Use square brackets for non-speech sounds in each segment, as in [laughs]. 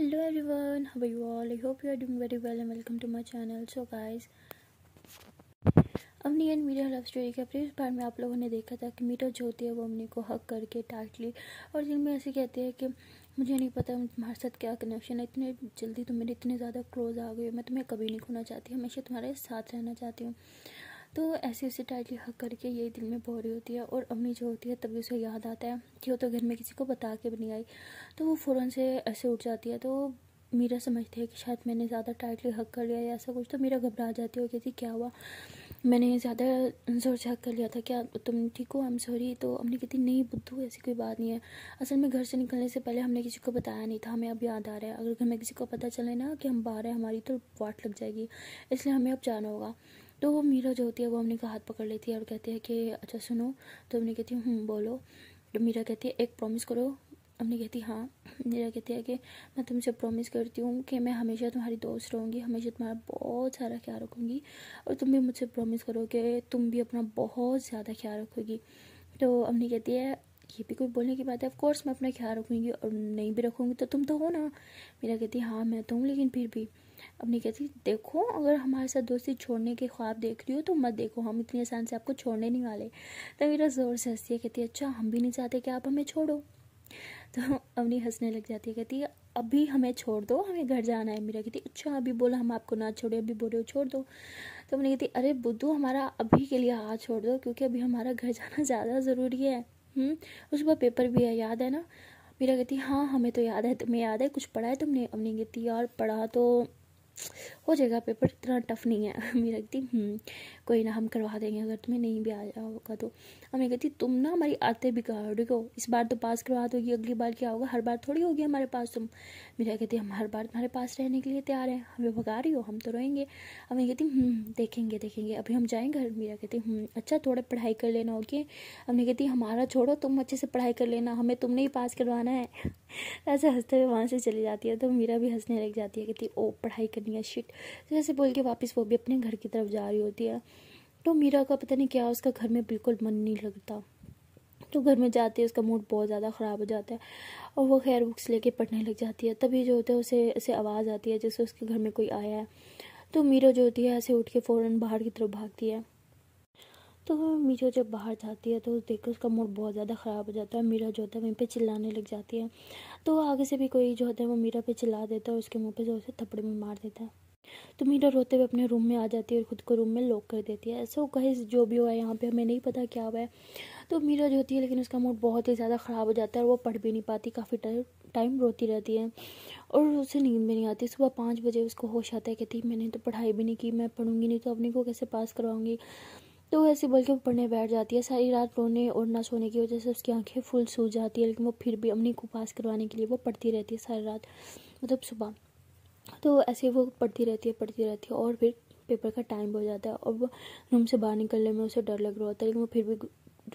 Hello everyone are you all i hope you are doing very well and welcome to my channel so guys Amni and Meera love story के previous part में आप लोगों ने देखा था कि मीरा जो होती है वो अमनी को हक करके टाइटली और जिनमें में ऐसे कहते हैं कि मुझे नहीं पता तुम्हारे साथ क्या कनेक्शन है इतने जल्दी तुम तो मेरे इतने ज़्यादा क्लोज आ गए मैं तुम्हें कभी नहीं खोना चाहती हमेशा तुम्हारे साथ रहना चाहती हूँ तो ऐसे उसे टाइटली हक करके यही दिल में बोरी होती है और अम्मी जो होती है तभी उसे याद आता है कि वो तो घर में किसी को बता के भी नहीं आई तो वो फ़ौरन से ऐसे उठ जाती है तो मीरा समझती है कि शायद मैंने ज़्यादा टाइटली हक कर लिया या ऐसा कुछ तो मीरा घबरा जाती है और कहती क्या हुआ मैंने ज़्यादा जोर से हक कर लिया था क्या तुम ठीक हो आई एम सॉरी तो हमने कहती नहीं बुद्धू ऐसी कोई बात नहीं है असल में घर से निकलने से पहले हमने किसी को बताया नहीं था हमें अब याद आ रहा है अगर घर में किसी को पता चले ना कि हम बाहर हैं हमारी तो वाट लग जाएगी इसलिए हमें अब जाना होगा तो वो मीरा जो होती है वो अमनी का हाथ पकड़ लेती है और कहती है कि अच्छा सुनो तो अमनी कहती है हम्म, बोलो तो मीरा कहती है एक प्रॉमिस करो अमनी कहती हाँ मीरा कहती है कि मैं तुमसे प्रॉमिस करती हूँ कि मैं हमेशा तुम्हारी दोस्त रहूँगी हमेशा तुम्हारा बहुत सारा ख्याल रखूँगी और तुम भी मुझसे प्रॉमिस करो कि तुम भी अपना बहुत ज़्यादा ख्याल रखोगी तो अमनी कहती है ये भी कोई बोलने की बात है ऑफकोर्स मैं अपना ख्याल रखूँगी और नहीं भी रखूँगी तो तुम तो हो ना मीरा कहती हाँ मैं तो हूँ लेकिन फिर भी अपनी कहती देखो अगर हमारे साथ दोस्ती छोड़ने के ख्वाब देख रही हो तो मत देखो हम इतनी आसान से आपको छोड़ने नहीं वाले तो मेरा ज़ोर से हंसती है कहती है अच्छा हम भी नहीं चाहते कि आप हमें छोड़ो तो अवनी हंसने लग जाती है कहती है अभी हमें छोड़ दो हमें घर जाना है मेरा कहती अच्छा अभी बोला हम आपको ना छोड़े अभी बोले हो छोड़ दो तो मैंने कहती अरे बुद्धू हमारा अभी के लिए हाथ छोड़ दो क्योंकि अभी हमारा घर जाना ज़्यादा ज़रूरी है हम्म, उस पर पेपर भी है याद है ना मेरा कहती हाँ हमें तो याद है तुम्हें याद है कुछ पढ़ा है तुमने अवनी कहती यार पढ़ा तो हो जाएगा पेपर इतना टफ नहीं है [laughs] मेरा कहती हम्म, कोई ना हम करवा देंगे अगर तुम्हें नहीं भी आया होगा तो मम्मी कहती तुम ना हमारी आते बिगाड़ हो इस बार तो पास करवा दोगी अगली बार क्या होगा हर बार थोड़ी होगी हमारे पास तुम मेरा कहती हम हर बार तुम्हारे पास रहने के लिए तैयार हैं हमें भगा रही हो हम तो रहेंगे अब कहती कहती हम्म, देखेंगे देखेंगे अभी हम जाएँ घर मेरा कहती हम्म, अच्छा थोड़ा पढ़ाई कर लेना ओके अब कहती हमारा छोड़ो तुम अच्छे से पढ़ाई कर लेना हमें तुमने ही पास करवाना है [laughs] ऐसे हंसते हुए वहाँ से चली जाती है तो मीरा भी हंसने लग जाती है कहती ओ पढ़ाई करनी या शिट जैसे तो बोल के वापस वो भी अपने घर की तरफ जा रही होती है तो मीरा का पता नहीं क्या उसका घर में बिल्कुल मन नहीं लगता तो घर में जाती है उसका मूड बहुत ज़्यादा ख़राब हो जाता है और वो खैर बुक्स लेके पढ़ने लग जाती है तभी जो होता है उसे ऐसे आवाज़ आती है जैसे उसके घर में कोई आया है तो मीरा जो होती है ऐसे उठ के फ़ौरन बाहर की तरफ भागती है तो हाँ, मीरा जब बाहर जाती है तो देख उसका मूड बहुत ज़्यादा ख़राब हो जाता है मीरा जो होता है वहीं पे चिल्लाने लग जाती है तो आगे से भी कोई जो होता है वो मीरा पे चिल्ला देता है और उसके मुंह पे जो उसे थप्पड़ में मार देता है तो मीरा रोते हुए अपने रूम में आ जाती है और ख़ुद को रूम में लॉक कर देती है सो कहे जो भी हुआ है यहाँ पर हमें नहीं पता क्या हुआ है तो मीरा जो होती है लेकिन उसका मूड बहुत ही ज़्यादा ख़राब हो जाता है और वो पढ़ भी नहीं पाती काफ़ी टाइम रोती रहती है और उसे नींद भी नहीं आती सुबह पाँच बजे उसको होश आता है कहती मैंने तो पढ़ाई भी नहीं की मैं पढ़ूँगी नहीं तो अपने को कैसे पास करवाऊँगी तो ऐसे बोल के वो पढ़ने बैठ जाती है सारी रात रोने और ना सोने की वजह से उसकी आंखें फुल सूज जाती है लेकिन वो फिर भी अम्मी को पास करवाने के लिए वो पढ़ती रहती है सारी रात मतलब सुबह तो ऐसे वो पढ़ती रहती है पढ़ती रहती है और फिर पेपर का टाइम हो जाता है और वो रूम से बाहर निकलने में उसे डर लग रहा होता है लेकिन वो फिर भी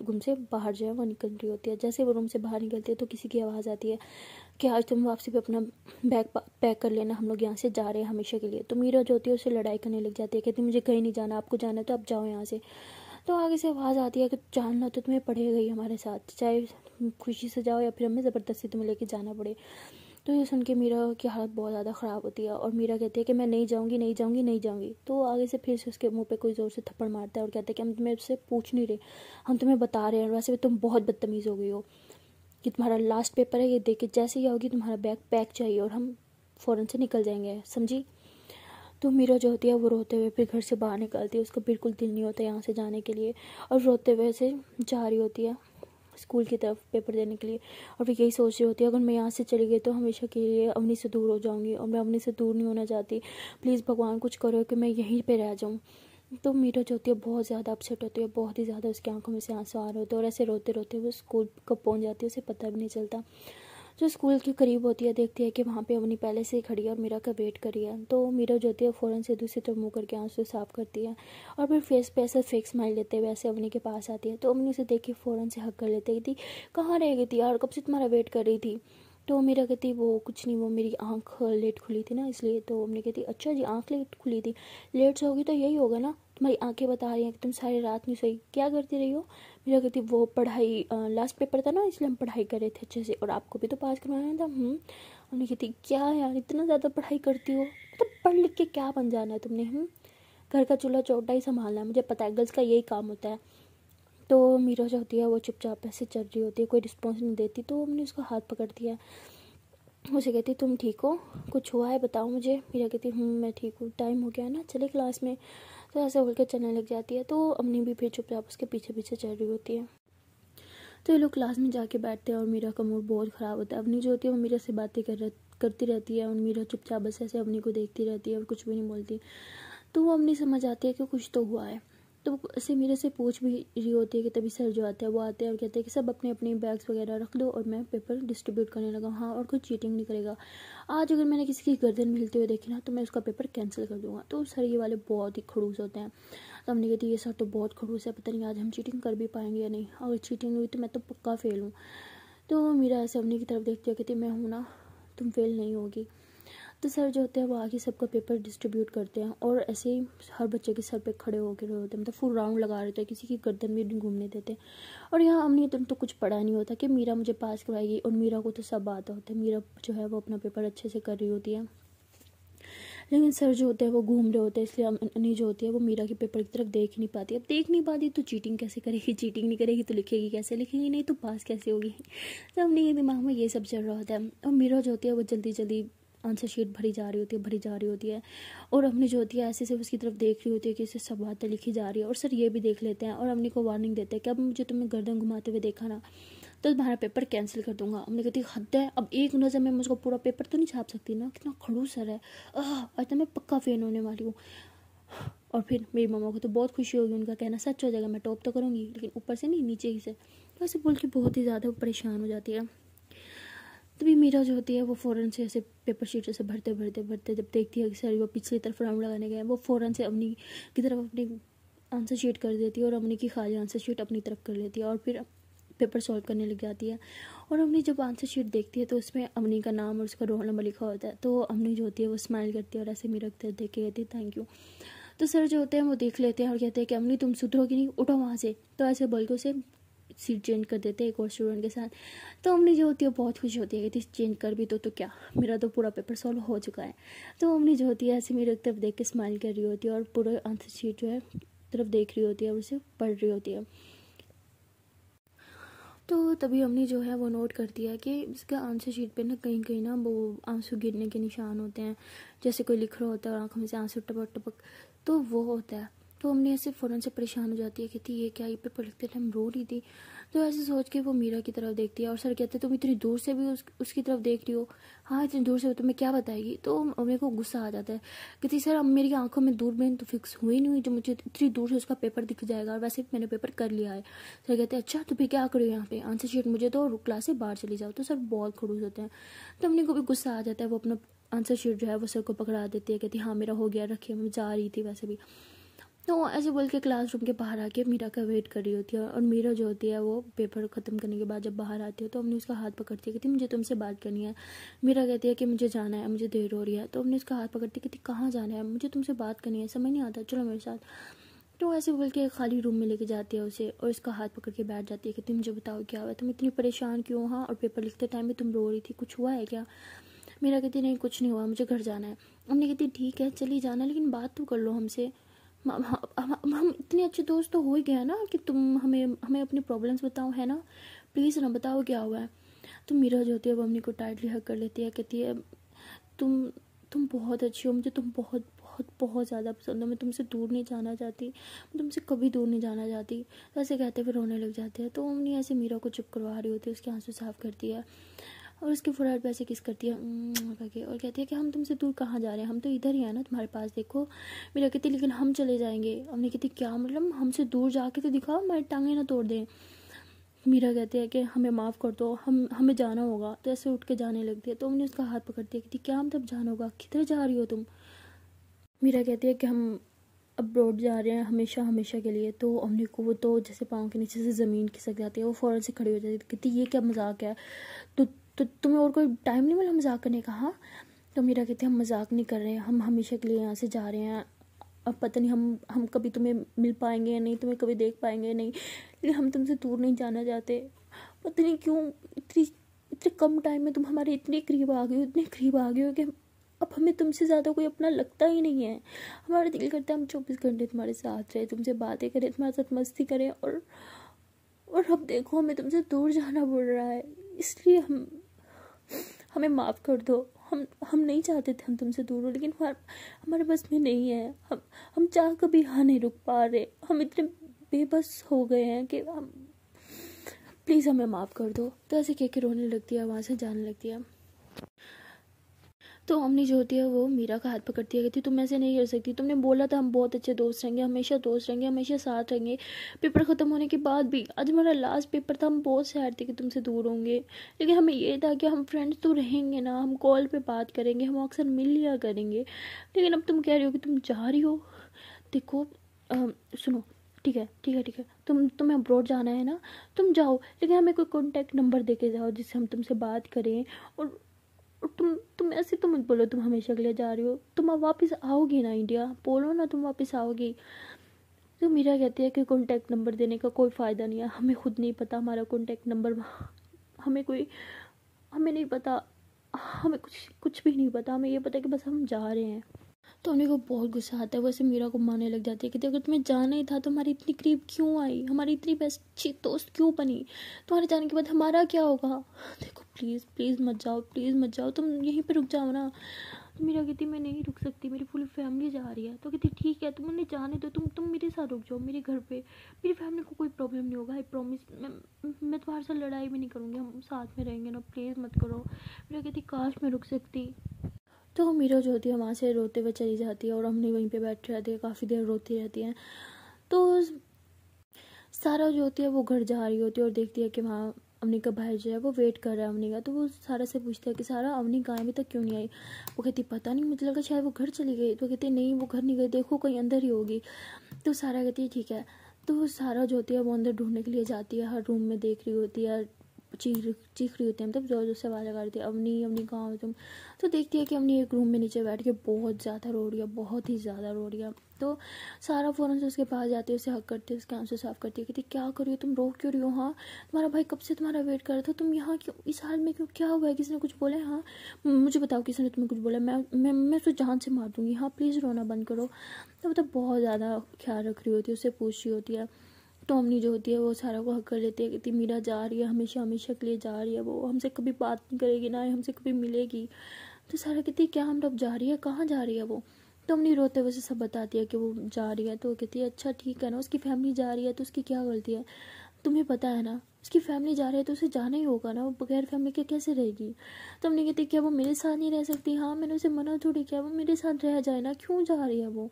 रूम से बाहर जो है वो निकल रही होती है जैसे वो रूम से बाहर निकलती है तो किसी की आवाज़ आती है कि आज तुम वापसी पे अपना बैग पैक कर लेना हम लोग यहाँ से जा रहे हैं हमेशा के लिए तो मीरा जो होती है उससे लड़ाई करने लग जाती है कहती मुझे कहीं नहीं जाना आपको जाना है तो आप जाओ यहाँ से तो आगे से आवाज़ आती है कि जानना तो तुम्हें पड़ेगा ही हमारे साथ चाहे खुशी से जाओ या फिर हमें ज़बरदस्ती तुम्हें लेके जाना पड़े तो ये सुन के मीरा की हालत बहुत ज़्यादा ख़राब होती है और मीरा कहती है कि मैं नहीं जाऊँगी नहीं जाऊँगी नहीं जाऊँगी तो आगे से फिर से उसके मुंह पे कोई ज़ोर से थप्पड़ मारता है और कहते हैं कि हम तुम्हें उससे पूछ नहीं रहे हम तुम्हें बता रहे हैं वैसे भी तुम बहुत बदतमीज़ हो गई हो कि तुम्हारा लास्ट पेपर है ये देख के जैसे ही होगी तुम्हारा बैग पैक चाहिए और हम फ़ौरन से निकल जाएंगे समझी तो मीरा जो होती है वो रोते हुए फिर घर से बाहर निकलती है उसका बिल्कुल दिल नहीं होता यहाँ से जाने के लिए और रोते हुए से जा रही होती है स्कूल की तरफ पेपर देने के लिए और फिर यही सोच रही होती है अगर मैं यहाँ से चली गई तो हमेशा के लिए अवनी से दूर हो जाऊँगी और मैं अवनी से दूर नहीं होना चाहती प्लीज़ भगवान कुछ करो कि मैं यहीं पर रह जाऊँ तो मीरा जो होती है बहुत ज़्यादा अपसेट होती है बहुत ही ज़्यादा उसकी आंखों में से आंसू आ रहे होते हैं और ऐसे रोते रोते वो स्कूल कब पहुँच जाती है उसे पता भी नहीं चलता जो स्कूल के करीब होती है देखती है कि वहाँ पे अपनी पहले से ही खड़ी है और मीरा का वेट करी है तो मीरा जो होती है फ़ौरन से दूसरी तरफ मुँह करके आंसू साफ करती है और फिर फेस पे ऐसा फेक स्माइल लेते हुए ऐसे अवनी के पास आती है तो अवनी उसे देख के फ़ौरन से हक कर लेती थी कहाँ रह गई थी यार कब से तुम्हारा वेट कर रही थी तो मेरा कहती वो कुछ नहीं वो मेरी आँख लेट खुली थी ना इसलिए तो हमने कहती अच्छा जी आँख लेट खुली थी लेट से होगी तो यही होगा ना तुम्हारी आंखें बता रही हैं कि तुम सारी रात नहीं सही क्या करती रही हो मेरा कहती वो पढ़ाई लास्ट पेपर था ना इसलिए हम पढ़ाई कर रहे थे अच्छे से और आपको भी तो पास करवाना था हम हम्म। कहती क्या यार इतना ज़्यादा पढ़ाई करती हो मतलब पढ़ लिख के क्या बन जाना है तुमने हम हम्म? घर का चूल्हा चौटा ही संभालना है मुझे पता है गर्ल्स का यही काम होता है तो मीरा जो होती है वो चुपचाप ऐसे चल रही होती है कोई रिस्पॉन्स नहीं देती तो हमने उसका हाथ पकड़ दिया उसे कहती तुम ठीक हो कुछ हुआ है बताओ मुझे मीरा कहती हूँ हम्म, मैं ठीक हूँ टाइम हो गया ना चले क्लास में तो ऐसे बोल के चलने लग जाती है तो अमनी भी फिर चुपचाप उसके पीछे पीछे चल रही होती है तो ये लोग क्लास में जाके बैठते हैं और मीरा का मूड बहुत ख़राब होता है अपनी जो होती है वो मीरा से बातें कर करती रहती है और मीरा चुपचाप बस ऐसे अपनी को देखती रहती है और कुछ भी नहीं बोलती तो वो अपनी समझ आती है कि कुछ तो हुआ है तो वो ऐसे मेरे से पूछ भी रही होती है कि तभी सर जो आते हैं वो आते हैं और कहते हैं कि सब अपने अपने बैग्स वगैरह रख दो और मैं पेपर डिस्ट्रीब्यूट करने लगा हाँ और कोई चीटिंग नहीं करेगा आज अगर मैंने किसी की गर्दन मिलते हुए देखी ना तो मैं उसका पेपर कैंसिल कर दूँगा तो सर ये वाले बहुत ही खड़ूस होते हैं तो हमने कहती ये सर तो बहुत खड़ूस है पता नहीं आज हम चीटिंग कर भी पाएंगे या नहीं अगर चीटिंग हुई तो मैं तो पक्का फेल हूँ तो मीरा ऐसे अपनी की तरफ देखती है कहती मैं हूँ ना तुम फेल नहीं होगी तो सर जो होते हैं वो आगे सबका पेपर डिस्ट्रीब्यूट करते हैं और ऐसे ही हर बच्चे के सर पे खड़े होकर रहे होते हैं मतलब फुल राउंड लगा रहे हैं किसी की गर्दन भी घूमने देते हैं और यहाँ हमने तुम तो कुछ पढ़ा नहीं होता कि मीरा मुझे पास करवाएगी और मीरा को तो सब आता होता है मीरा जो है वो अपना पेपर अच्छे से कर रही होती है लेकिन सर जो होते हैं वो घूम रहे होते हैं इसलिए अमनी जो होती है वो मीरा के पेपर की तरफ देख नहीं पाती अब देख नहीं पाती तो चीटिंग कैसे करेगी चीटिंग [laughs] नहीं करेगी तो लिखेगी कैसे लिखेगी नहीं तो पास कैसे होगी [laughs] तो अमनी के दिमाग में ये सब चल रहा होता है और मीरा जो होती है वो जल्दी जल्दी आंसर शीट भरी जा रही होती है भरी जा रही होती है और अमनी जो होती है ऐसे सिर्फ उसकी तरफ देख रही होती है कि इससे सब बातें लिखी जा रही है और सर ये भी देख लेते हैं और अमनी को वार्निंग देते हैं कि अब मुझे तुम्हें गर्दन घुमाते हुए देखा ना तो तुम्हारा पेपर कैंसिल कर दूंगा हमने कहती हद है अब एक नज़र में मुझको पूरा पेपर तो नहीं छाप सकती ना कितना खड़ू सर है आज तो मैं पक्का फेन होने वाली हूँ और फिर मेरी मम्मा को तो बहुत खुशी होगी उनका कहना सच हो जाएगा मैं टॉप तो करूँगी लेकिन ऊपर से नहीं नीचे ही से वैसे तो बोल के बहुत ही ज़्यादा परेशान हो जाती है तभी मीरा जो होती है वो फ़ौरन से ऐसे पेपर शीट से भरते भरते भरते जब देखती है कि सर वो पिछली तरफ राउंड लगाने गए हैं वो फ़ौरन से अमनी की तरफ अपनी आंसर शीट कर देती है और अमनी की खाली आंसर शीट अपनी तरफ कर लेती है और फिर पेपर सॉल्व करने लग जाती है और अमनी जब आंसर शीट देखती है तो उसमें अमनी का नाम और उसका रोल नंबर लिखा होता है तो अमनी जो होती है वो स्माइल करती है और ऐसे मीरा की तरफ देख के कहती है थैंक यू तो सर जो होते हैं वो देख लेते हैं और कहते हैं कि अमनी तुम सुधरोगी नहीं उठो वहाँ से तो ऐसे बल्कि उसे सीट चेंज कर देते हैं एक और स्टूडेंट के साथ तो अमनी जो होती है बहुत खुशी होती है कि चेंज कर भी दो तो क्या मेरा तो पूरा पेपर सॉल्व हो चुका है तो अमनी जो होती है ऐसे मेरी तरफ देख के स्माइल कर रही होती है और पूरा आंसर शीट जो है तरफ देख रही होती है और उसे पढ़ रही होती है तो तभी हमने जो है वो नोट कर दिया कि इसका आंसर शीट पे ना कहीं कहीं ना वो आंसू गिरने के निशान होते हैं जैसे कोई लिख रहा होता है और आंखों में से आंसू टपक टपक तो वो होता है तो हमने ऐसे फ़ौरन से परेशान हो जाती है कहती ये क्या ये पेपर लिखते टाइम रो रही थी तो ऐसे सोच के वो मीरा की तरफ देखती है और सर कहते तुम इतनी दूर से भी उस, उसकी तरफ देख रही हो हाँ इतनी दूर से तुम्हें क्या बताएगी तो मेरे को गुस्सा आ जाता है कहती सर अब मेरी आंखों में दूर में तो फिक्स हुई नहीं हुई जो मुझे इतनी दूर से उसका पेपर दिख जाएगा और वैसे भी मैंने पेपर कर लिया है सर कहते अच्छा तुम्हें तो क्या करो यहाँ पे आंसर शीट मुझे तो क्लास से बाहर चली जाओ तो सर बहुत खड़ूस होते हैं तो हमने को भी गुस्सा आ जाता है वो अपना आंसर शीट जो है वो सर को पकड़ा देती है कहती हाँ मेरा हो गया रखे मैं जा रही थी वैसे भी तो वो ऐसे बोल के क्लासरूम के बाहर आके मीरा का वेट कर रही होती है और मीरा जो होती है वो पेपर ख़त्म करने के बाद जब बाहर आती है तो हमने उसका हाथ पकड़ती है कहती मुझे तुमसे बात करनी है मीरा कहती है कि मुझे जाना है मुझे देर हो रही है तो हमने उसका हाथ पकड़ती कहती कहाँ जाना है मुझे तुमसे बात करनी है समझ नहीं आता चलो मेरे साथ तो ऐसे बोल के खाली रूम में लेके जाती है उसे और उसका हाथ पकड़ के बैठ जाती है कहती मुझे बताओ क्या हुआ तुम इतनी परेशान क्यों हाँ और पेपर लिखते टाइम में तुम रो रही थी कुछ हुआ है क्या मेरा कहती नहीं कुछ नहीं हुआ मुझे घर जाना है हमने कहती ठीक है चली जाना लेकिन बात तो कर लो हमसे हम हम इतने अच्छे दोस्त तो हो ही गया ना कि तुम हमें हमें अपनी प्रॉब्लम्स बताओ है ना प्लीज़ ना बताओ क्या हुआ है तो जो होती है वो मम्मी को टाइटली हक कर लेती है कहती है तुम तुम बहुत अच्छी हो मुझे तुम बहुत बहुत बहुत ज़्यादा पसंद हो मैं तुमसे दूर नहीं जाना चाहती मैं तुमसे कभी दूर नहीं जाना चाहती ऐसे कहते हुए रोने लग जाते हैं तो अमनी ऐसे मीरा को चुप करवा रही होती है उसके आंसू साफ करती है और उसकी फुराहट पैसे किस करती है करके और कहती है कि हम तुमसे दूर कहाँ जा रहे हैं हम तो इधर ही हैं ना तुम्हारे पास देखो मेरा कहती लेकिन हम चले जाएंगे हमने कहती क्या मतलब हमसे दूर जाके तो दिखाओ हमारी टांगे ना तोड़ दें मीरा कहते हैं कि हमें माफ़ कर दो हम हमें जाना होगा तो ऐसे उठ के जाने लगती है तो हमने उसका हाथ पकड़ दिया कहती क्या हम तब जाना होगा किधर जा रही हो तुम मीरा कहती है कि हम अब्रॉड जा रहे हैं हमेशा हमेशा के लिए तो हमने को वो तो जैसे पाँव के नीचे से ज़मीन खिसक जाती है वो फ़ौरन से खड़ी हो जाती है तो कहती ये क्या मजाक है तो तो तुम्हें और कोई टाइम नहीं मिला मजाक करने का हाँ तो मीरा कहते हैं हम मजाक नहीं कर रहे हैं हम हमेशा के लिए यहाँ से जा रहे हैं अब पता नहीं हम हम कभी तुम्हें मिल पाएंगे या नहीं तुम्हें कभी देख पाएंगे या नहीं लेकिन हम तुमसे दूर नहीं जाना चाहते पता नहीं क्यों इतनी इतने कम टाइम में तुम हमारे इतने करीब आ गए हो इतने करीब आ गए हो कि अब हमें तुमसे ज़्यादा कोई अपना लगता ही नहीं है हमारा दिल करता है हम चौबीस घंटे तुम्हारे साथ रहें तुमसे बातें करें तुम्हारे साथ मस्ती करें और और अब देखो हमें तुमसे दूर जाना पड़ रहा है इसलिए हम हमें माफ़ कर दो हम हम नहीं चाहते थे हम तुमसे दूर हो लेकिन हमारे बस में नहीं है हम हम चाह कभी यहाँ नहीं रुक पा रहे हम इतने बेबस हो गए हैं कि हम प्लीज़ हमें माफ़ कर दो तो ऐसे कह के रोने लग दिया वहाँ से जाने लग दिया तो अमनी जो होती है वो मीरा का हाथ पकड़ती है कहती तुम ऐसे नहीं कर सकती तुमने बोला था हम बहुत अच्छे दोस्त रहेंगे हमेशा दोस्त रहेंगे हमेशा साथ रहेंगे पेपर ख़त्म होने के बाद भी आज हमारा लास्ट पेपर था हम बहुत सैड थे कि तुमसे दूर होंगे लेकिन हमें ये था कि हम फ्रेंड्स तो रहेंगे ना हम कॉल पर बात करेंगे हम अक्सर मिल लिया करेंगे लेकिन अब तुम कह रही हो कि तुम जा रही हो देखो सुनो ठीक है ठीक है ठीक है तुम तुम्हें अब्रॉड जाना है ना तुम जाओ लेकिन हमें कोई कॉन्टैक्ट नंबर दे के जाओ जिससे हम तुमसे बात करें और और तुम तुम ऐसे तो मत बोलो तुम हमेशा के लिए जा रही हो तुम अब वापस आओगी ना इंडिया बोलो ना तुम वापस आओगी तो मीरा कहती है कि कॉन्टैक्ट नंबर देने का कोई फ़ायदा नहीं है हमें खुद नहीं पता हमारा कॉन्टैक्ट नंबर हमें कोई हमें नहीं पता हमें कुछ कुछ भी नहीं पता हमें ये पता कि बस हम जा रहे हैं तो उन्हें को बहुत गुस्सा आता है वैसे मीरा को मारने लग जाती है कि अगर तुम्हें जाना ही था तो हमारी इतनी करीब क्यों आई हमारी इतनी बेस्ट अच्छी दोस्त क्यों बनी तुम्हारे जाने के बाद हमारा क्या होगा देखो प्लीज़ प्लीज़ मत जाओ प्लीज़ मत जाओ तुम यहीं पर रुक जाओ ना तो मेरा कहती मैं नहीं रुक सकती मेरी पूरी फैमिली जा रही है तो कहती ठीक है तुम उन्हें जाने दो तुम तुम मेरे साथ रुक जाओ मेरे घर पे मेरी फैमिली को कोई प्रॉब्लम नहीं होगा आई प्रॉमिस मैं मैं तुम्हारे साथ लड़ाई भी नहीं करूँगी हम साथ में रहेंगे ना प्लीज़ मत करो मेरा कहती काश मैं रुक सकती तो मीरा जो होती है वहाँ से रोते हुए चली जाती है और हमने वहीं पर बैठे रहते हैं काफ़ी देर रोती रहती हैं तो सारा जो होती है वो घर जा रही होती है और देखती है कि वहाँ अमनी का भाई जो है वो वेट कर रहा है अमनी का तो वो सारा से पूछता है कि सारा अमनी गाय अभी तक क्यों नहीं आई वो कहती पता नहीं मुझे लगा शायद वो घर चली गई तो कहती नहीं वो घर नहीं गई देखो कहीं अंदर ही होगी तो सारा कहती है ठीक है तो सारा जो होती है वो अंदर ढूंढने के लिए जाती है हर रूम में देख रही होती है चीख चीख रही होती है मतलब ज़ोर ज़ोर से आवाज़ लगा रही थी अवनी अवनी कहाँ हो तुम तो देखती है कि अवनी एक रूम में नीचे बैठ के बहुत ज़्यादा रो रही है बहुत ही ज़्यादा रो रही है तो सारा फ़ौरन से उसके पास जाती है उसे हक करती है उसके आंसू साफ करती है कहती क्या कर रही हो तुम रो क्यों रही हो हाँ तुम्हारा भाई कब से तुम्हारा वेट कर रहा था तुम यहाँ क्यों इस हाल में क्यों क्या हुआ है किसी ने कुछ बोला है हाँ मुझे बताओ किसी ने तुम्हें कुछ बोला मैं मैं मैं उसको जान से मार दूँगी हाँ प्लीज़ रोना बंद करो तो मतलब बहुत ज़्यादा ख्याल रख रही होती है उससे पूछ रही होती है टॉमनी तो जो होती है वो सारा को हक कर लेती है कहती मीरा जा रही है हमेशा हमेशा के लिए जा रही है वो हमसे कभी बात नहीं करेगी ना हमसे कभी मिलेगी तो सारा कहती है क्या हम लोग जा रही है कहाँ जा रही है वो टॉमनी तो रोते हुए सब बताती है कि वो जा रही है तो वो कहती है अच्छा ठीक है ना उसकी फैमिली जा रही है तो उसकी क्या गलती है तुम्हें पता है ना उसकी फैमिली जा रही है तो उसे जाना ही होगा ना वो बगैर फैमिली के कैसे रहेगी तो हमने कहती क्या वो मेरे साथ नहीं रह सकती हाँ मैंने उसे मना थोड़ी किया वो मेरे साथ रह जाए ना क्यों जा रही है वो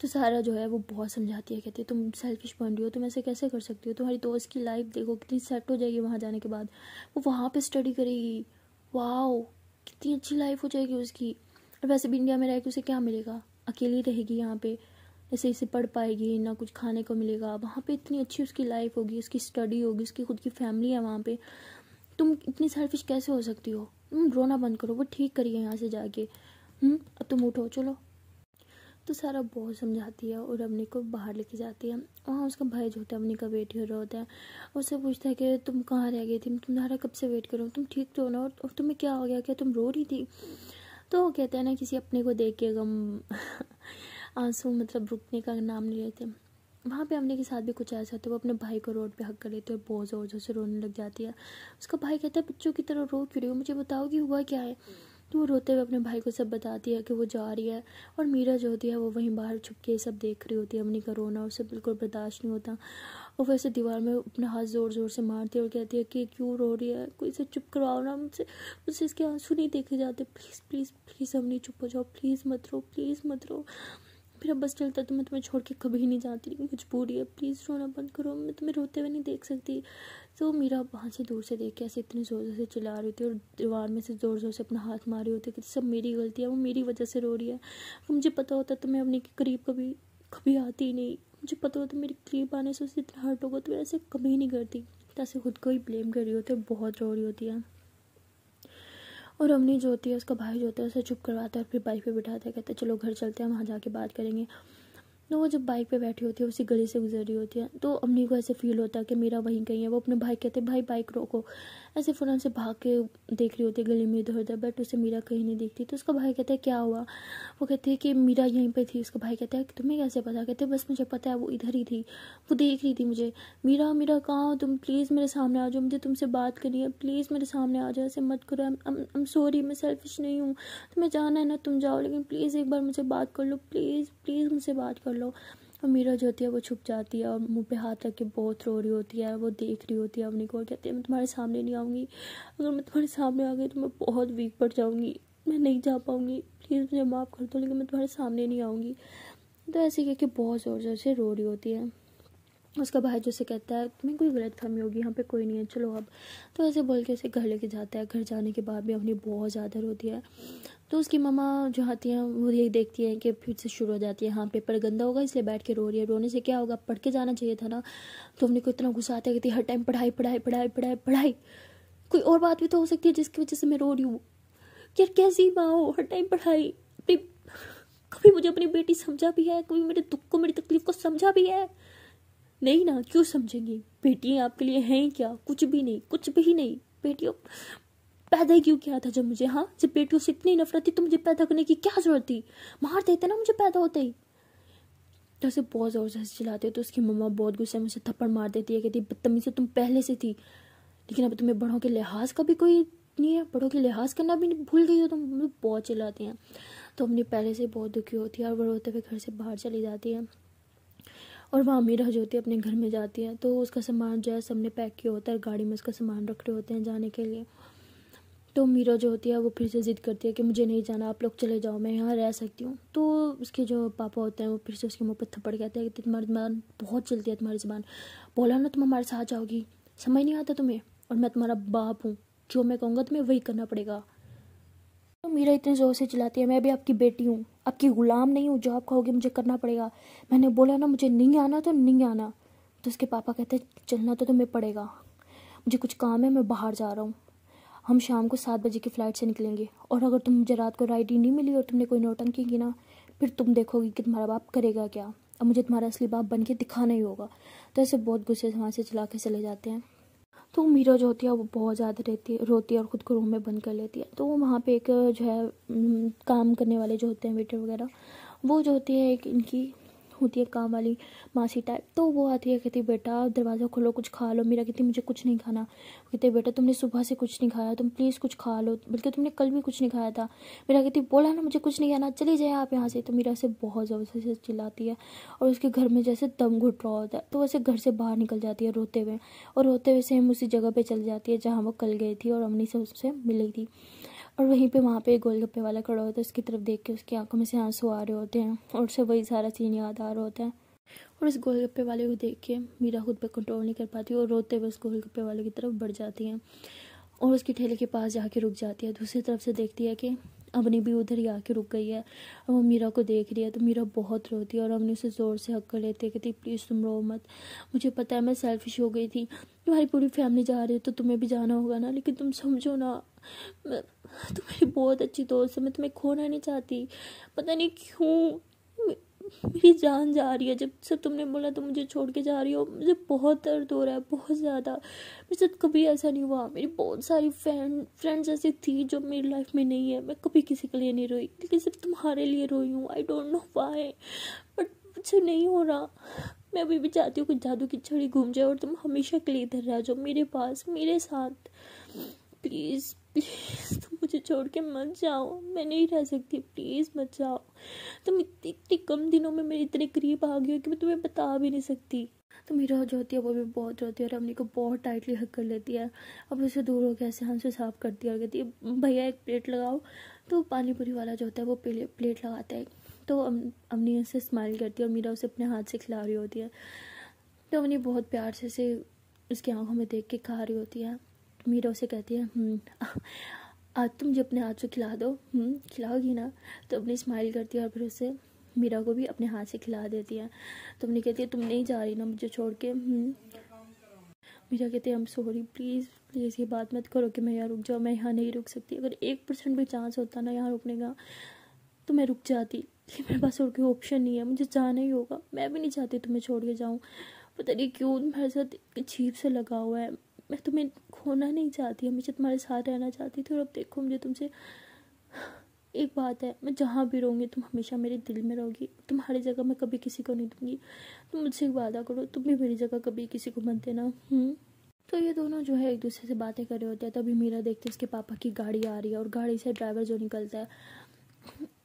तो सारा जो है वो बहुत समझाती है कहती है तुम सेल्फिश बन रही हो तुम ऐसे कैसे कर सकती हो तुम्हारी दोस्त की लाइफ देखो कितनी सेट हो जाएगी वहाँ जाने के बाद वो वहाँ पर स्टडी करेगी वाह कितनी अच्छी लाइफ हो जाएगी उसकी और वैसे भी इंडिया में रह के उसे क्या मिलेगा अकेली रहेगी यहाँ पे ऐसे इसे पढ़ पाएगी ना कुछ खाने को मिलेगा वहाँ पे इतनी अच्छी उसकी लाइफ होगी उसकी स्टडी होगी उसकी खुद की फैमिली है वहाँ पे तुम इतनी सेल्फिश कैसे हो सकती हो तुम रोना बंद करो वो ठीक करिए यहाँ से जाके हम्म, अब तुम उठो चलो तो सारा बहुत समझाती है और अवनी को बाहर लेके जाती है वहाँ उसका भाई जो होता है अवनी का वेट कर रहा होता है उससे पूछता है कि तुम कहाँ रह गई थी तुम्हारा कब से वेट करो तुम ठीक तो हो ना और तुम्हें क्या हो गया क्या तुम रो रही थी तो वो कहते हैं ना किसी अपने को देख के गम [laughs] आंसू मतलब रुकने का नाम नहीं लेते वहाँ पे हमने के साथ भी कुछ ऐसा होता है वो अपने भाई को रोड पे हक कर लेते हैं बहुत ज़ोर ज़ोर से रोने लग जाती है उसका भाई कहता है बच्चों की तरह रो क्यों रही हो मुझे बताओ कि हुआ क्या है तो वो रोते हुए अपने भाई को सब बताती है कि वो जा रही है और मीरा जो होती है वो वहीं बाहर छुप के सब देख रही होती है अपनी का रोना उसे बिल्कुल बर्दाश्त नहीं होता और फिर से दीवार में अपना हाथ ज़ोर ज़ोर से मारती है और कहती है कि क्यों रो रही है कोई से चुप करवाओ ना मुझसे मुझसे इसके आंसू नहीं देखे जाते प्लीज़ प्लीज़ प्लीज़ अमनी चुप हो जाओ प्लीज़ मत रो प्लीज़ मत रो फिर अब बस चलता तो मैं तुम्हें छोड़ के कभी नहीं जाती लेकिन मजबूरी है प्लीज़ रोना बंद करो मैं तुम्हें रोते हुए नहीं देख सकती तो मीरा वहाँ से दूर से देख के ऐसे इतनी ज़ोर ज़ोर से चिल्ला रही थी और दीवार में से ज़ोर ज़ोर से अपना हाथ मार रही होती कि सब मेरी गलती है वो मेरी वजह से रो रही है मुझे पता होता तो मैं अपने के करीब कभी कभी आती ही नहीं मुझे पता होता मेरे करीब आने से उसे इतना हर्ट होगा तो मैं ऐसे कभी नहीं करती ऐसे खुद को ही ब्लेम कर रही होती है बहुत रो रही होती है और अमनी जो होती है उसका भाई जो होता है उसे चुप करवाता है और फिर बाइक पे बिठाता है कहता है चलो घर चलते हैं वहाँ जाके बात करेंगे तो वो जब बाइक पे बैठी होती है उसी गली से गुजर रही होती है तो अमनी को ऐसे फील होता है कि मेरा वहीं कहीं है वो अपने भाई कहते हैं भाई बाइक रोको ऐसे फ़ौरन से भाग के देख रही होती है गली में इधर उधर बट उसे मीरा कहीं नहीं देखती तो उसका भाई कहता है क्या हुआ वो कहती है कि मीरा यहीं पर थी उसका भाई कहता है कि तुम्हें कैसे पता कहते बस मुझे पता है वो इधर ही थी वो देख रही थी मुझे मीरा मीरा कहाँ हो तुम प्लीज़ मेरे सामने आ जाओ मुझे तुमसे बात करनी है प्लीज़ मेरे सामने आ जाओ ऐसे मत करो एम सॉरी मैं सेल्फिश नहीं हूँ तुम्हें जाना है ना तुम जाओ लेकिन प्लीज़ एक बार मुझे बात कर लो प्लीज़ प्लीज़ मुझसे बात कर लो और मीरा जो होती है वो छुप जाती है और मुंह पे हाथ रख के बहुत रो रही होती है वो देख रही होती है अपनी को और कहती है मैं तुम्हारे सामने नहीं आऊँगी अगर मैं तुम्हारे सामने आ गई तो मैं बहुत वीक पड़ जाऊँगी मैं नहीं जा पाऊँगी प्लीज़ मुझे माफ़ कर दो लेकिन मैं तुम्हारे सामने नहीं आऊँगी तो ऐसे कह के बहुत ज़ोर ज़ोर से रो रही होती है उसका भाई जो उसे कहता है तुम्हें कोई गलत फहमी होगी यहाँ पे कोई नहीं है चलो अब तो ऐसे बोल के उसे घर लेके जाता है घर जाने के बाद भी अपनी बहुत ज़्यादा रोती है तो उसकी मम्मा जो आती हैं वो यही देखती हैं कि फिर से शुरू हो जाती है हाँ पेपर गंदा होगा इसलिए बैठ के रो रही है रोने से क्या होगा पढ़ के जाना चाहिए था ना तो हमने को इतना गुस्सा आता कहती हर टाइम पढ़ाई पढ़ाई पढ़ाई पढ़ाई पढ़ाई कोई और बात भी तो हो सकती है जिसकी वजह से मैं रो रही हूँ यार कैसी माँ हो हर टाइम पढ़ाई कभी मुझे अपनी बेटी समझा भी है कभी मेरे दुख को मेरी तकलीफ को समझा भी है नहीं ना क्यों समझेंगी बेटियाँ आपके लिए हैं क्या कुछ भी नहीं कुछ भी नहीं बेटियों पैदा ही क्यों किया था जब मुझे हाँ जब बेटियों से इतनी नफरत थी तो मुझे पैदा करने की क्या जरूरत थी मार देते ना मुझे पैदा होते ही तो उसे बहुत ज़ोर से चिल्लाते तो उसकी मम्मा बहुत गुस्से में उसे थप्पड़ मार देती है कहती बदतमी से तो तुम पहले से थी लेकिन अब तुम्हें बड़ों के लिहाज का भी कोई नहीं है बड़ों के लिहाज करना भी भूल गई हो तुम मुझे बहुत चिल्लाती हैं तो अपनी पहले से बहुत दुखी होती है और वो होते हुए घर से बाहर चली जाती है और वहाँ अमीरा जो होती है अपने घर में जाती है तो उसका सामान जो है सबने पैक किया होता है गाड़ी में उसका सामान रख रहे होते हैं जाने के लिए तो मीरा जो होती है वो फिर से ज़िद करती है कि मुझे नहीं जाना आप लोग चले जाओ मैं यहाँ रह सकती हूँ तो उसके जो पापा होते हैं वो फिर से उसके मुँह पर थप्पड़ कहते हैं कि तुम्हारी जबान बहुत चलती है तुम्हारी जबान बोला ना तुम हमारे साथ जाओगी समझ नहीं आता तुम्हें और मैं तुम्हारा बाप हूँ जो मैं कहूँगा तुम्हें वही करना पड़ेगा तो मीरा इतने ज़ोर से चलाती है मैं भी आपकी बेटी हूँ आपकी ग़ुलाम नहीं हूँ जो आप कहोगे मुझे करना पड़ेगा मैंने बोला ना मुझे नहीं आना तो नहीं आना तो उसके पापा कहते हैं चलना तो तुम्हें पड़ेगा मुझे कुछ काम है मैं बाहर जा रहा हूँ हम शाम को सात बजे की फ़्लाइट से निकलेंगे और अगर तुम मुझे रात को राइड ही नहीं मिली और तुमने कोई नोटंकी की ना फिर तुम देखोगी कि तुम्हारा बाप करेगा क्या अब मुझे तुम्हारा असली बाप बन के दिखाना ही होगा तो ऐसे बहुत गुस्से से वहाँ से चला के चले जाते हैं तो मीरा जो होती है वो बहुत ज़्यादा रहती है रोती है और ख़ुद को रूम में बंद कर लेती है तो वहाँ पे एक जो है काम करने वाले जो होते हैं वेटर वगैरह वो जो होती है एक इनकी होती है काम वाली मासी टाइप तो वो आती है कहती बेटा दरवाज़ा खोलो कुछ खा लो मीरा कहती मुझे कुछ नहीं खाना कहते बेटा तुमने सुबह से कुछ नहीं खाया तुम प्लीज़ कुछ खा लो बल्कि तुमने कल भी कुछ नहीं खाया था मीरा कहती बोला ना मुझे कुछ नहीं खाना चली जाए आप यहाँ से तो मीरा से बहुत ज़बरदस्ती से चिल्लाती है और उसके घर में जैसे दम घुट रहा होता है तो वैसे घर से बाहर निकल जाती है रोते हुए और रोते हुए सेम उसी जगह पर चल जाती है जहाँ वो कल गई थी और अमनी से उससे मिली थी और वहीं पे वहाँ पे गोलगप्पे वाला खड़ा होता है उसकी तरफ देख के उसकी आंखों में से आंसू आ रहे होते हैं और उसे वही सारा सीन याद आ रहा होता है और इस गोलगप्पे वाले को देख के मीरा खुद पर कंट्रोल नहीं कर पाती और रोते हुए उस गोलगप्पे वाले की तरफ बढ़ जाती है और उसके ठेले के पास जाके रुक जाती है दूसरी तरफ से देखती है कि अवनी भी उधर ही आके रुक गई है अब वो मीरा को देख रही है तो मीरा बहुत रोती है और अवनी उसे ज़ोर से हक कर लेती है कहती प्लीज़ तुम रो मत मुझे पता है मैं सेल्फिश हो गई थी तुम्हारी पूरी फैमिली जा रही है तो तुम्हें भी जाना होगा ना लेकिन तुम समझो ना मैं तुम्हारी बहुत अच्छी दोस्त है मैं तुम्हें खोना नहीं चाहती पता नहीं क्यों मेरी जान जा रही है जब से तुमने बोला तो मुझे छोड़ के जा रही हो मुझे बहुत दर्द हो रहा है बहुत ज़्यादा मेरे साथ कभी ऐसा नहीं हुआ मेरी बहुत सारी फ्रेंड फ्रेंड्स ऐसी थी जो मेरी लाइफ में नहीं है मैं कभी किसी के लिए नहीं रोई लेकिन सिर्फ तुम्हारे लिए रोई हूँ I don't know why but मुझे नहीं हो रहा मैं अभी भी चाहती हूँ कि जादू की छड़ी घूम जाए और तुम हमेशा के लिए इधर रह जाओ मेरे पास मेरे साथ प्लीज़ प्लीज़ तुम मुझे छोड़ के मत जाओ मैं नहीं रह सकती प्लीज़ मत जाओ तुम इतनी इतनी कम दिनों में मेरे इतने करीब आ गए हो कि मैं तुम्हें बता भी नहीं सकती तो मीरा जो होती है वो भी बहुत रोती है और अमनी को बहुत टाइटली हक कर लेती है अब उसे दूर हो गया से आंसू साफ करती है और कहती है भैया एक प्लेट लगाओ तो पानी पूरी वाला जो होता है वो प्लेट लगाता है तो अमनी उसे स्माइल करती है और मीरा उसे अपने हाथ से खिला रही होती है तो अमनी बहुत प्यार से उसकी आंखों में देख के खा रही होती है मीरा उसे कहती है हम्म, आज तुम जो अपने हाथ से खिला दो हम्म, खिलाओगी ना तो अपनी स्माइल करती है और फिर उसे मीरा को भी अपने हाथ से खिला देती है तो अपनी कहती है तुम नहीं जा रही ना मुझे छोड़ के हम्म। मीरा कहती है हम सॉरी प्लीज़ प्लीज़ ये बात मत करो कि मैं यहाँ रुक जाऊँ मैं यहाँ नहीं रुक सकती अगर एक परसेंट भी चांस होता ना यहाँ रुकने का तो मैं रुक जाती लेकिन मेरे पास और कोई ऑप्शन नहीं है मुझे जाना ही होगा मैं भी नहीं चाहती तुम्हें छोड़ के जाऊँ पता नहीं क्यों मेरे साथ अजीब से लगा हुआ है मैं तुम्हें खोना नहीं चाहती हमेशा तुम्हारे साथ रहना चाहती थी और अब देखो मुझे तुमसे एक बात है मैं जहाँ भी रहूँगी तुम हमेशा मेरे दिल में रहोगी तुम्हारी जगह मैं कभी किसी को नहीं दूँगी तुम मुझसे एक वादा करो तुम भी मेरी जगह कभी किसी को मत देना हम्म? तो ये दोनों जो है एक दूसरे से बातें कर रहे होते हैं तभी मीरा देखते हैं उसके पापा की गाड़ी आ रही है और गाड़ी से ड्राइवर जो निकलता है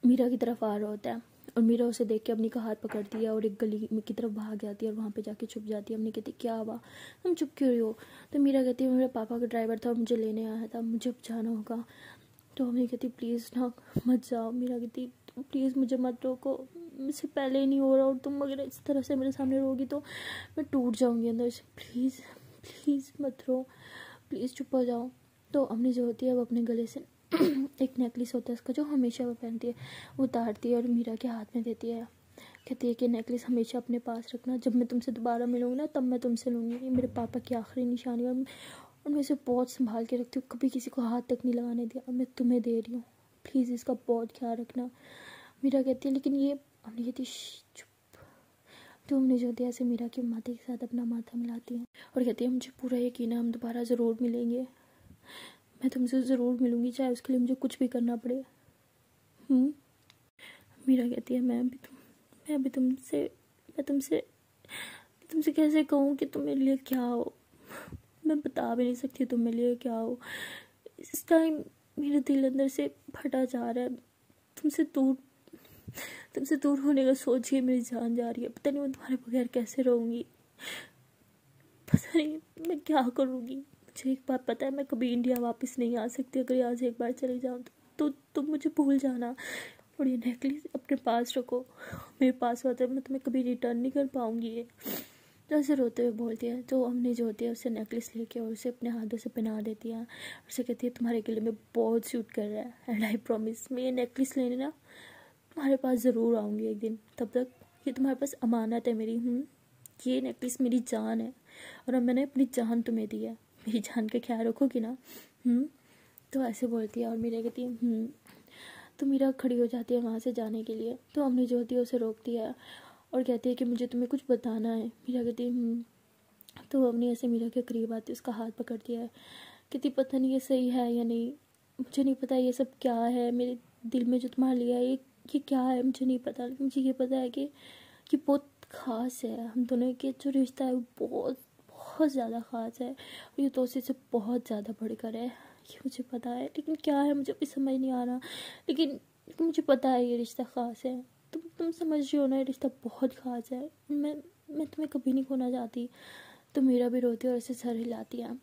मीरा की तरफ आ रहा होता है और मीरा उसे देख के अपनी का हाथ पकड़ती है और एक गली की तरफ भाग जाती है और वहाँ पे जाके छुप जाती है अमनी कहती क्या हुआ तुम चुप क्यों रही हो तो मीरा कहती है मेरे पापा का ड्राइवर था मुझे लेने आया था मुझे अब जाना होगा तो अम्मी कहती प्लीज़ ना मत जाओ मीरा कहती तो प्लीज़ मुझे मत रोको मुझसे पहले ही नहीं हो रहा और तुम अगर इस तरह से मेरे सामने रोगी तो मैं टूट जाऊँगी अंदर से प्लीज़ प्लीज़ मत रो प्लीज़ चुप हो जाओ तो अम्मी जो होती है अब अपने गले से एक नेकलेस होता है उसका जो हमेशा वो पहनती है उतारती है और मीरा के हाथ में देती है कहती है कि नेकलेस हमेशा अपने पास रखना जब मैं तुमसे दोबारा मिलूँगी ना तब मैं तुमसे लूँगी ये मेरे पापा की आखिरी निशानी और और मैं बहुत संभाल के रखती हूँ कभी किसी को हाथ तक नहीं लगाने दिया मैं तुम्हें दे रही हूँ प्लीज़ इसका बहुत ख्याल रखना मीरा कहती है लेकिन ये हमने कहती चुप तुमने जो दिया से मीरा की माथे के साथ अपना माथा मिलाती है और कहती है मुझे पूरा यकीन है हम दोबारा ज़रूर मिलेंगे मैं तुमसे ज़रूर मिलूँगी चाहे उसके लिए मुझे कुछ भी करना पड़े हम्म? मीरा कहती है मैं अभी तुम मैं अभी तुमसे मैं तुमसे तुमसे कैसे कहूँ कि तुम मेरे लिए क्या हो मैं बता भी नहीं सकती तुम मेरे लिए क्या हो इस टाइम मेरा दिल अंदर से फटा जा रहा है तुमसे दूर तुमसे दूर होने का सोच ही मेरी जान जा रही है पता नहीं मैं तुम्हारे बगैर कैसे रहूँगी पता नहीं मैं क्या करूँगी मुझे एक बात पता है मैं कभी इंडिया वापस नहीं आ सकती अगर यहाँ से एक बार चले जाऊँ तो तुम तो, तो मुझे भूल जाना और ये नेकलेस अपने पास रखो मेरे पास होता है मैं तुम्हें कभी रिटर्न नहीं कर पाऊँगी ये जैसे रोते हुए बोलती है तो हमने जो होती है उसे नेकलेस लेके और उसे अपने हाथों से पहना देती है उसे कहती है तुम्हारे गले में बहुत सूट कर रहा है एंड आई प्रॉमिस मैं ये नेकलेस लेने ना तुम्हारे पास ज़रूर आऊँगी एक दिन तब तक ये तुम्हारे पास अमानत है मेरी हूँ हम्म? ये नेकलेस मेरी जान है और मैंने अपनी जान तुम्हें दी है मेरी जान का ख्याल रखोगी ना हम्म? तो ऐसे बोलती है और मीरा कहती है हम्म, तो मीरा खड़ी हो जाती है वहाँ से जाने के लिए तो अमनी जो होती है उसे रोकती है और कहती है कि मुझे तुम्हें कुछ बताना है मीरा कहती है हम्म, तो अमनी ऐसे मीरा के करीब आती है उसका हाथ पकड़ती है कहती पता नहीं ये सही है या नहीं मुझे नहीं पता ये सब क्या है मेरे दिल में जो तुम्हारा लिया है ये ये क्या है मुझे नहीं पता मुझे ये पता है कि ये बहुत खास है हम दोनों के जो रिश्ता है वो बहुत बहुत ज़्यादा ख़ास है और ये दोस्ती तो से बहुत ज़्यादा बढ़कर है ये मुझे पता है लेकिन क्या है मुझे अभी समझ नहीं आ रहा लेकिन मुझे पता है ये रिश्ता ख़ास है तुम तुम समझ रही हो ना ये रिश्ता बहुत ख़ास है मैं मैं तुम्हें कभी नहीं खोना चाहती तो मेरा भी रोती है और ऐसे सर हिलाती है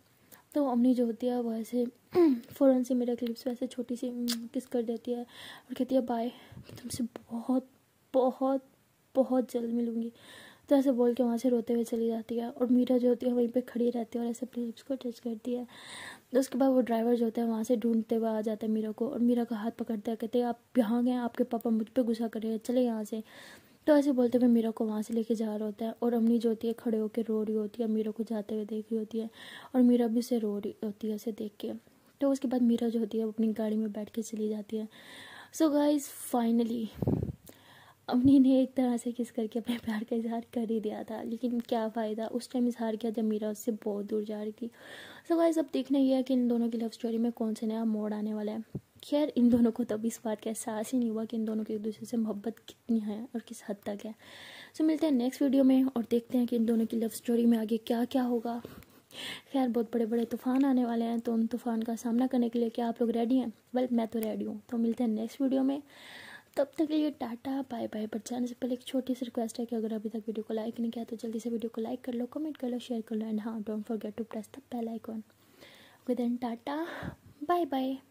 तो अमनी जो होती है वो ऐसे [clears throat] फ़ौरन से मेरा क्लिप्स वैसे छोटी सी किस कर देती है और कहती है बाय तुमसे बहुत बहुत बहुत जल्द मिलूँगी तरह से बोल के वहाँ से रोते हुए चली जाती है और मीरा जो होती है वहीं पे खड़ी रहती है और ऐसे अपने लिप्स को टच करती है तो उसके बाद वो ड्राइवर जो होता है वहाँ से ढूंढते हुए आ जाता है मीरा को और मीरा का हाथ पकड़ता है कहते हैं आप यहाँ गए आपके पापा मुझ पर गुस्सा कर रहे हैं चले यहाँ से तो ऐसे बोलते हुए मीरा को वहाँ से लेके जा रहा होता है और अमनी जो होती है खड़े होकर रो रही होती है मीरा को जाते हुए देख रही होती है और मीरा भी उसे रो रही होती है उसे देख के तो उसके बाद मीरा जो होती है वो अपनी गाड़ी में बैठ के चली जाती है सो गाइज फाइनली अवनी ने एक तरह से किस करके अपने प्यार का इजहार कर ही दिया था लेकिन क्या फ़ायदा उस टाइम इजहार किया जब मीरा उससे बहुत दूर जा रही थी सो गाइस अब देखना यह है कि इन दोनों की लव स्टोरी में कौन सा नया मोड़ आने वाला है खैर इन दोनों को तब इस बात का एहसास ही नहीं हुआ कि इन दोनों की एक दूसरे से मोहब्बत कितनी है और किस हद तक है सो मिलते हैं नेक्स्ट वीडियो में और देखते हैं कि इन दोनों की लव स्टोरी में आगे क्या क्या होगा खैर बहुत बड़े बड़े तूफान आने वाले हैं तो उन तूफान का सामना करने के लिए क्या आप लोग रेडी हैं वेल मैं तो रेडी हूँ तो मिलते हैं नेक्स्ट वीडियो में तब तक के लिए टाटा बाय बाय बट जाने से पहले एक छोटी सी रिक्वेस्ट है कि अगर अभी तक वीडियो को लाइक नहीं किया तो जल्दी से वीडियो को लाइक कर लो कमेंट कर लो शेयर कर लो एंड हाँ don't forget to press the bell icon okay then tata bye bye